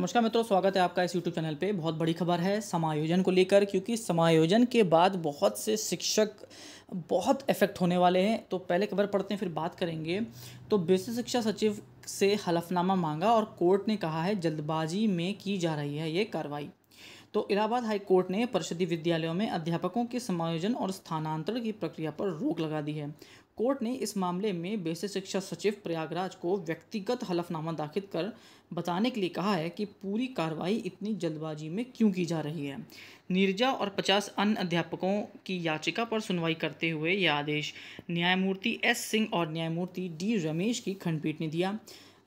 नमस्कार मित्रों स्वागत है आपका इस यूट्यूब चैनल पे बहुत बड़ी खबर है समायोजन को लेकर क्योंकि समायोजन के बाद बहुत से शिक्षक बहुत इफेक्ट होने वाले हैं तो पहले खबर पढ़ते हैं फिर बात करेंगे तो बेसिक शिक्षा सचिव से हलफनामा मांगा और कोर्ट ने कहा है जल्दबाजी में की जा रही है ये कार्रवाई तो इलाहाबाद हाई कोर्ट ने परिषदी विद्यालयों में अध्यापकों के समायोजन और स्थानांतरण की प्रक्रिया पर रोक लगा दी है कोर्ट ने इस मामले में बेसिक शिक्षा सचिव प्रयागराज को व्यक्तिगत हलफनामा दाखिल कर बताने के लिए कहा है कि पूरी कार्रवाई इतनी जल्दबाजी में क्यों की जा रही है नीरजा और 50 अन्य अध्यापकों की याचिका पर सुनवाई करते हुए यह आदेश न्यायमूर्ति एस सिंह और न्यायमूर्ति डी रमेश की खंडपीठ ने दिया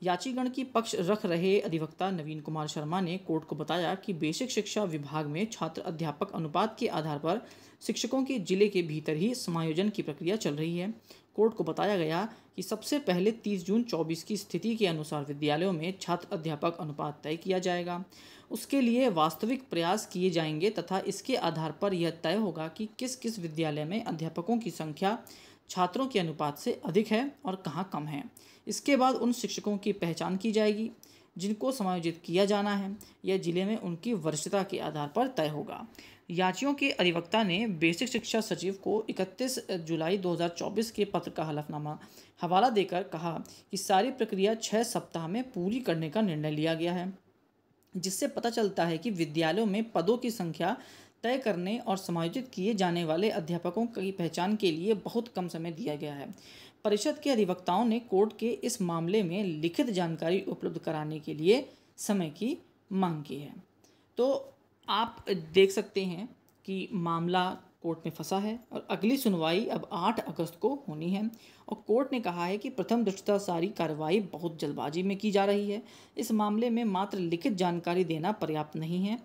याचिकण की पक्ष रख रहे अधिवक्ता नवीन कुमार शर्मा ने कोर्ट को बताया कि बेसिक शिक्षा विभाग में छात्र अध्यापक अनुपात के आधार पर शिक्षकों के जिले के भीतर ही समायोजन की प्रक्रिया चल रही है कोर्ट को बताया गया कि सबसे पहले 30 जून 24 की स्थिति के अनुसार विद्यालयों में छात्र अध्यापक अनुपात तय किया जाएगा उसके लिए वास्तविक प्रयास किए जाएंगे तथा इसके आधार पर यह तय होगा कि किस किस विद्यालय में अध्यापकों की संख्या छात्रों के अनुपात से अधिक है और कहाँ कम है इसके बाद उन शिक्षकों की पहचान की जाएगी जिनको समायोजित किया जाना है यह जिले में उनकी वरिष्ठता के आधार पर तय होगा याचियों के अधिवक्ता ने बेसिक शिक्षा सचिव को 31 जुलाई 2024 के पत्र का हलफनामा हवाला देकर कहा कि सारी प्रक्रिया छः सप्ताह में पूरी करने का निर्णय लिया गया है जिससे पता चलता है कि विद्यालयों में पदों की संख्या तय करने और समायोजित किए जाने वाले अध्यापकों की पहचान के लिए बहुत कम समय दिया गया है परिषद के अधिवक्ताओं ने कोर्ट के इस मामले में लिखित जानकारी उपलब्ध कराने के लिए समय की मांग की है तो आप देख सकते हैं कि मामला कोर्ट में फंसा है और अगली सुनवाई अब 8 अगस्त को होनी है और कोर्ट ने कहा है कि प्रथम दृष्टता सारी कार्रवाई बहुत जल्दबाजी में की जा रही है इस मामले में मात्र लिखित जानकारी देना पर्याप्त नहीं है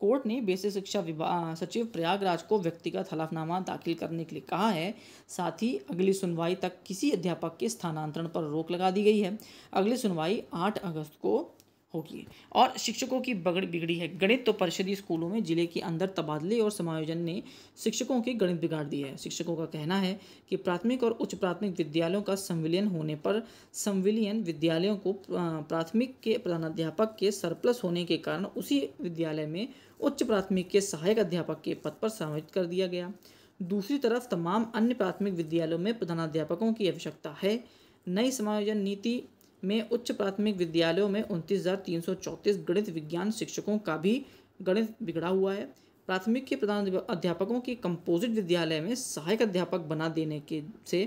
कोर्ट ने बेसिक शिक्षा विभाग सचिव प्रयागराज को व्यक्तिगत हलफनामा दाखिल करने के लिए कहा है साथ ही अगली सुनवाई तक किसी अध्यापक के स्थानांतरण पर रोक लगा दी गई है अगली सुनवाई आठ अगस्त को होगी और शिक्षकों की बगड़ बिगड़ी है गणित तो परिषदीय स्कूलों में जिले के अंदर तबादले और समायोजन ने शिक्षकों के गणित बिगाड़ दिया है शिक्षकों का कहना है कि प्राथमिक और उच्च प्राथमिक विद्यालयों का संविलियन होने पर संविलियन विद्यालयों को प्राथमिक के प्रधानाध्यापक के सरप्लस होने के कारण उसी विद्यालय में उच्च प्राथमिक के सहायक अध्यापक के पद पर समायोजित कर दिया गया दूसरी तरफ तमाम अन्य प्राथमिक विद्यालयों में प्रधानाध्यापकों की आवश्यकता है नई समायोजन नीति में उच्च प्राथमिक विद्यालयों में उनतीस गणित विज्ञान शिक्षकों का भी गणित बिगड़ा हुआ है प्राथमिक के प्रधान अध्यापकों के कंपोजिट विद्यालय में सहायक अध्यापक बना देने के से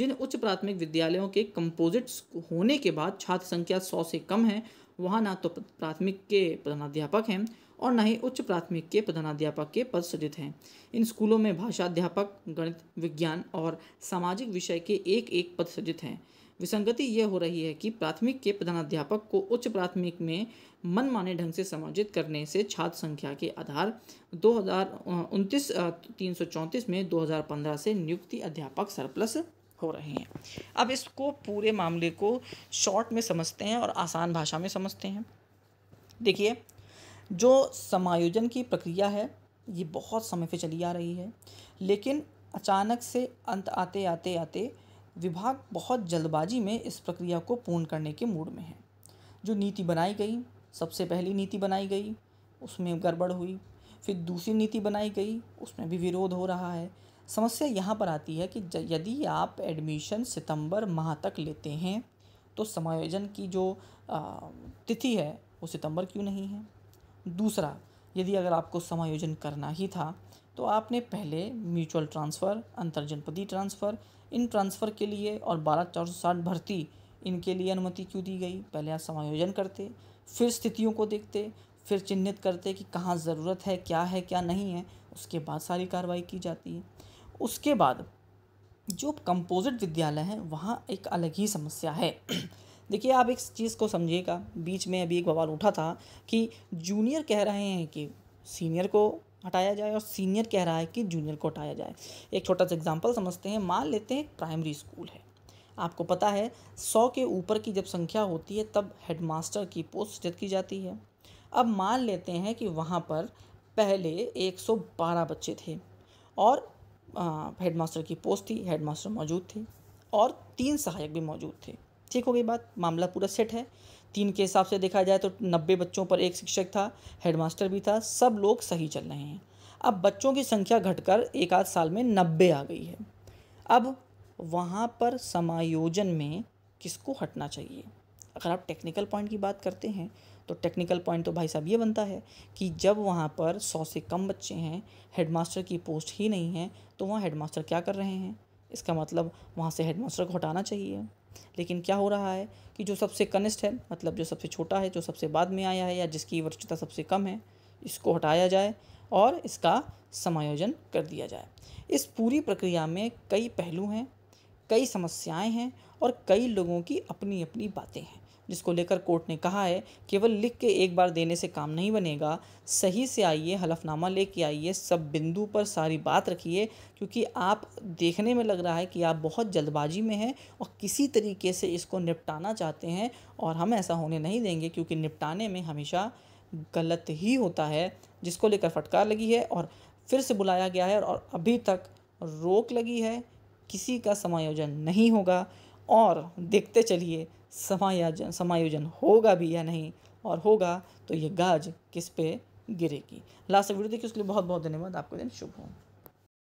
जिन उच्च प्राथमिक विद्यालयों के कंपोजिट्स होने के बाद छात्र संख्या सौ से कम है वहाँ ना तो प्राथमिक के प्रधानाध्यापक हैं और न ही उच्च प्राथमिक के प्रधानाध्यापक के पद सृजित हैं इन स्कूलों में भाषा अध्यापक गणित विज्ञान और सामाजिक विषय के एक एक पद सृजित हैं विसंगति यह हो रही है कि प्राथमिक के प्रधानाध्यापक को उच्च प्राथमिक में मनमाने ढंग से समायोजित करने से छात्र संख्या के आधार दो हज़ार उनतीस तीन सौ चौंतीस में पंद्रह से नियुक्ति अध्यापक सरप्लस हो रहे हैं अब इसको पूरे मामले को शॉर्ट में समझते हैं और आसान भाषा में समझते हैं देखिए जो समायोजन की प्रक्रिया है ये बहुत समय से चली आ रही है लेकिन अचानक से अंत आते आते आते विभाग बहुत जल्दबाजी में इस प्रक्रिया को पूर्ण करने के मूड में है जो नीति बनाई गई सबसे पहली नीति बनाई गई उसमें गड़बड़ हुई फिर दूसरी नीति बनाई गई उसमें भी विरोध हो रहा है समस्या यहाँ पर आती है कि यदि आप एडमिशन सितंबर माह तक लेते हैं तो समायोजन की जो तिथि है वो सितंबर क्यों नहीं है दूसरा यदि अगर आपको समायोजन करना ही था तो आपने पहले म्यूचुअल ट्रांसफ़र अंतर्जनपदी ट्रांसफ़र इन ट्रांसफ़र के लिए और बारह चार सौ साठ भर्ती इनके लिए अनुमति क्यों दी गई पहले आप समायोजन करते फिर स्थितियों को देखते फिर चिन्हित करते कि कहाँ ज़रूरत है क्या है क्या नहीं है उसके बाद सारी कार्रवाई की जाती है उसके बाद जो कंपोजिट विद्यालय है वहाँ एक अलग ही समस्या है देखिए आप एक चीज़ को समझिएगा बीच में अभी एक बवाल उठा था कि जूनियर कह रहे हैं कि सीनियर को हटाया जाए और सीनियर कह रहा है कि जूनियर को हटाया जाए एक छोटा सा एग्जाम्पल समझते हैं मान लेते हैं प्राइमरी स्कूल है आपको पता है सौ के ऊपर की जब संख्या होती है तब हेडमास्टर की पोस्ट सृजित की जाती है अब मान लेते हैं कि वहाँ पर पहले 112 बच्चे थे और हेडमास्टर की पोस्ट थी हेडमास्टर मौजूद थे और तीन सहायक भी मौजूद थे ठीक हो गई बात मामला पूरा सेट है तीन के हिसाब से देखा जाए तो नब्बे बच्चों पर एक शिक्षक था हेडमास्टर भी था सब लोग सही चल रहे हैं अब बच्चों की संख्या घटकर एक आध साल में नब्बे आ गई है अब वहाँ पर समायोजन में किसको हटना चाहिए अगर आप टेक्निकल पॉइंट की बात करते हैं तो टेक्निकल पॉइंट तो भाई साहब ये बनता है कि जब वहाँ पर सौ से कम बच्चे हैं हेडमास्टर की पोस्ट ही नहीं है तो वहाँ हेडमास्टर क्या कर रहे हैं इसका मतलब वहाँ से हेडमास्टर को हटाना चाहिए लेकिन क्या हो रहा है कि जो सबसे कनिष्ठ है मतलब जो सबसे छोटा है जो सबसे बाद में आया है या जिसकी वरिष्ठता सबसे कम है इसको हटाया जाए और इसका समायोजन कर दिया जाए इस पूरी प्रक्रिया में कई पहलू हैं कई समस्याएं हैं और कई लोगों की अपनी अपनी बातें हैं जिसको लेकर कोर्ट ने कहा है केवल लिख के एक बार देने से काम नहीं बनेगा सही से आइए हलफनामा ले कर आइए सब बिंदु पर सारी बात रखिए क्योंकि आप देखने में लग रहा है कि आप बहुत जल्दबाजी में हैं और किसी तरीके से इसको निपटाना चाहते हैं और हम ऐसा होने नहीं देंगे क्योंकि निपटाने में हमेशा गलत ही होता है जिसको लेकर फटकार लगी है और फिर से बुलाया गया है और अभी तक रोक लगी है किसी का समायोजन नहीं होगा और देखते चलिए समायोजन समायोजन होगा भी या नहीं और होगा तो ये गाज किस पे गिरेगी लास्ट वीडियो देखिए उसके लिए बहुत बहुत धन्यवाद आपको दिन शुभ हो